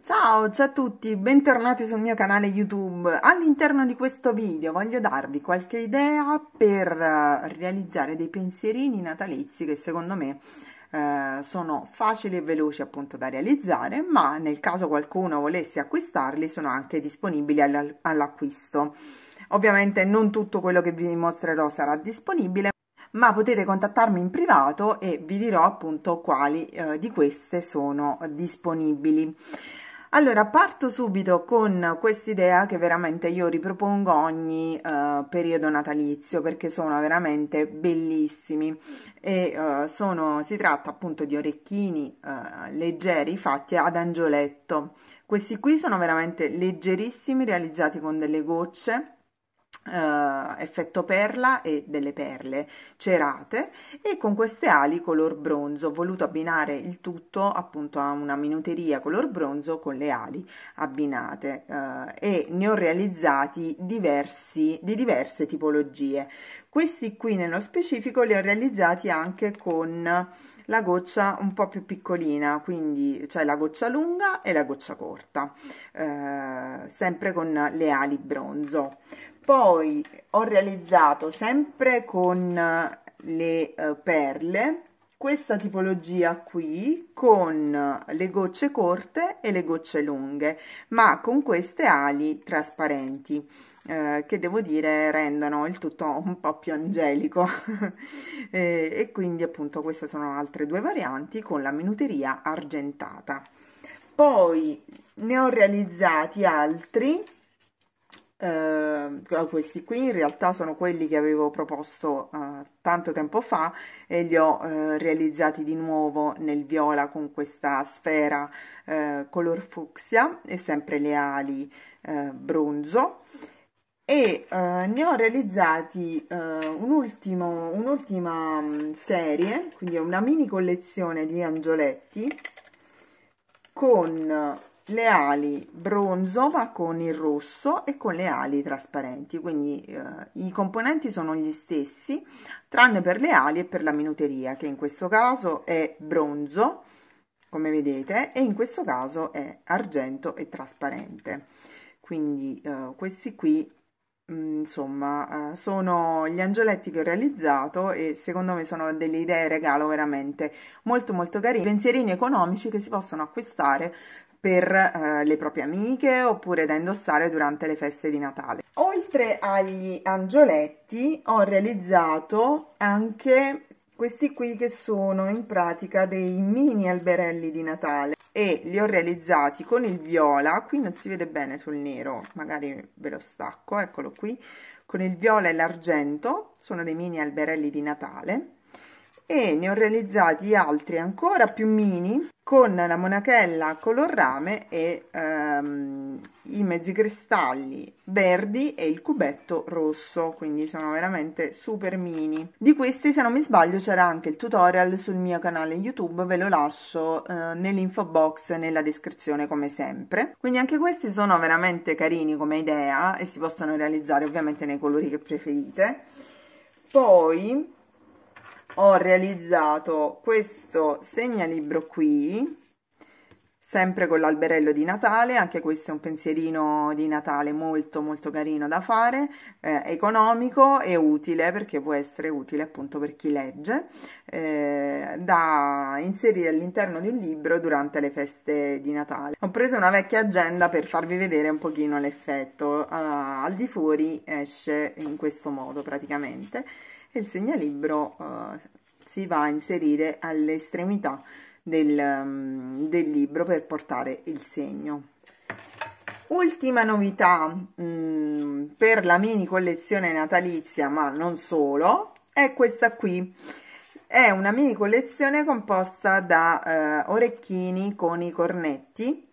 Ciao, ciao a tutti, bentornati sul mio canale YouTube. All'interno di questo video voglio darvi qualche idea per eh, realizzare dei pensierini natalizi che secondo me eh, sono facili e veloci appunto da realizzare, ma nel caso qualcuno volesse acquistarli sono anche disponibili all'acquisto. Ovviamente non tutto quello che vi mostrerò sarà disponibile, ma potete contattarmi in privato e vi dirò appunto quali eh, di queste sono disponibili. Allora, parto subito con quest'idea che veramente io ripropongo ogni uh, periodo natalizio perché sono veramente bellissimi e uh, sono, si tratta appunto di orecchini uh, leggeri fatti ad angioletto. Questi qui sono veramente leggerissimi, realizzati con delle gocce Uh, effetto perla e delle perle cerate e con queste ali color bronzo ho voluto abbinare il tutto appunto a una minuteria color bronzo con le ali abbinate uh, e ne ho realizzati diversi di diverse tipologie questi qui nello specifico li ho realizzati anche con la goccia un po' più piccolina, quindi c'è la goccia lunga e la goccia corta, eh, sempre con le ali bronzo. Poi ho realizzato sempre con le eh, perle questa tipologia qui con le gocce corte e le gocce lunghe ma con queste ali trasparenti eh, che devo dire rendono il tutto un po' più angelico e, e quindi appunto queste sono altre due varianti con la minuteria argentata poi ne ho realizzati altri eh, questi qui in realtà sono quelli che avevo proposto eh, tanto tempo fa e li ho eh, realizzati di nuovo nel viola con questa sfera eh, color fucsia e sempre le ali eh, bronzo e eh, ne ho realizzati un'ultima un mm, serie quindi una mini collezione di angioletti con le ali bronzo ma con il rosso e con le ali trasparenti quindi eh, i componenti sono gli stessi tranne per le ali e per la minuteria che in questo caso è bronzo come vedete e in questo caso è argento e trasparente quindi eh, questi qui mm, insomma eh, sono gli angioletti che ho realizzato e secondo me sono delle idee regalo veramente molto molto carine pensierini economici che si possono acquistare per eh, le proprie amiche oppure da indossare durante le feste di Natale. Oltre agli angioletti ho realizzato anche questi qui che sono in pratica dei mini alberelli di Natale e li ho realizzati con il viola, qui non si vede bene sul nero, magari ve lo stacco, eccolo qui, con il viola e l'argento, sono dei mini alberelli di Natale e ne ho realizzati altri ancora più mini con la monachella color rame e ehm, i mezzi cristalli verdi e il cubetto rosso quindi sono veramente super mini di questi se non mi sbaglio c'era anche il tutorial sul mio canale youtube ve lo lascio eh, nell'info box nella descrizione come sempre quindi anche questi sono veramente carini come idea e si possono realizzare ovviamente nei colori che preferite poi ho realizzato questo segnalibro qui sempre con l'alberello di Natale, anche questo è un pensierino di Natale molto molto carino da fare, eh, economico e utile perché può essere utile appunto per chi legge, eh, da inserire all'interno di un libro durante le feste di Natale. Ho preso una vecchia agenda per farvi vedere un pochino l'effetto, uh, al di fuori esce in questo modo praticamente il segnalibro eh, si va a inserire all'estremità del, mm, del, libro per portare il segno. Ultima novità mh, mm, per la mini collezione natalizia, ma non solo, è questa qui. È una mini collezione composta da eh, orecchini con i cornetti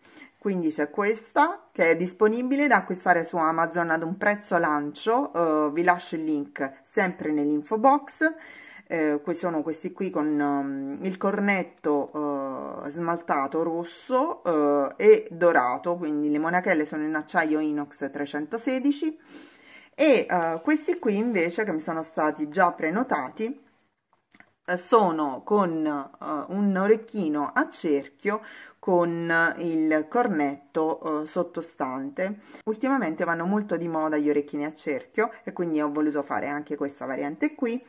quindi c'è questa che è disponibile da acquistare su Amazon ad un prezzo lancio, eh, vi lascio il link sempre nell'info box. Eh, sono questi qui con um, il cornetto uh, smaltato rosso uh, e dorato, quindi le monachelle sono in acciaio inox 316 e uh, questi qui invece che mi sono stati già prenotati sono con un orecchino a cerchio con il cornetto eh, sottostante. Ultimamente vanno molto di moda gli orecchini a cerchio e quindi ho voluto fare anche questa variante qui,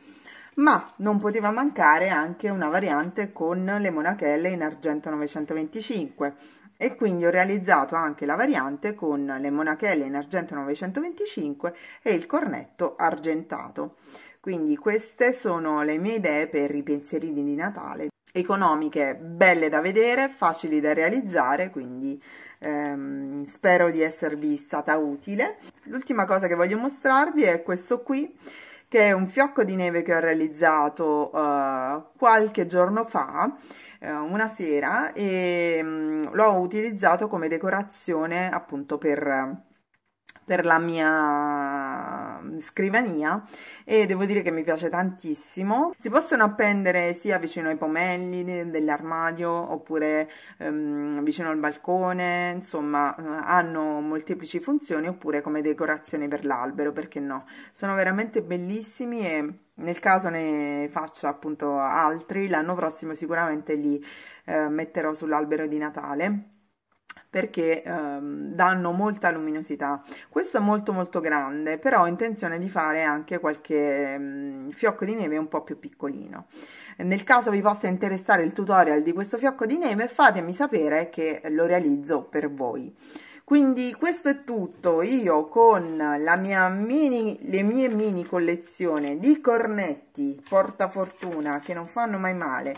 ma non poteva mancare anche una variante con le monachelle in argento 925 e quindi ho realizzato anche la variante con le monachelle in argento 925 e il cornetto argentato. Quindi queste sono le mie idee per i pensierini di Natale economiche belle da vedere, facili da realizzare, quindi ehm, spero di esservi stata utile. L'ultima cosa che voglio mostrarvi è questo qui, che è un fiocco di neve che ho realizzato eh, qualche giorno fa, eh, una sera, e mm, l'ho utilizzato come decorazione appunto per per la mia scrivania e devo dire che mi piace tantissimo. Si possono appendere sia vicino ai pomelli dell'armadio oppure ehm, vicino al balcone, insomma eh, hanno molteplici funzioni oppure come decorazione per l'albero, perché no? Sono veramente bellissimi e nel caso ne faccia appunto altri, l'anno prossimo sicuramente li eh, metterò sull'albero di Natale perché ehm, danno molta luminosità. Questo è molto molto grande, però ho intenzione di fare anche qualche mh, ehm, fiocco di neve un po' più piccolino. Nel caso vi possa interessare il tutorial di questo fiocco di neve, fatemi sapere che lo realizzo per voi. Quindi questo è tutto, io con la mia mini, le mie mini collezioni di cornetti portafortuna che non fanno mai male,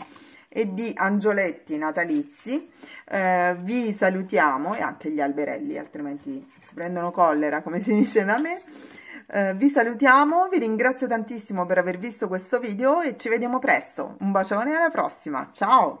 e di angioletti natalizi. Eh, vi salutiamo e anche gli alberelli, altrimenti si prendono collera, come si dice da me. Eh, vi salutiamo, vi ringrazio tantissimo per aver visto questo video e ci vediamo presto. Un bacione alla prossima, ciao!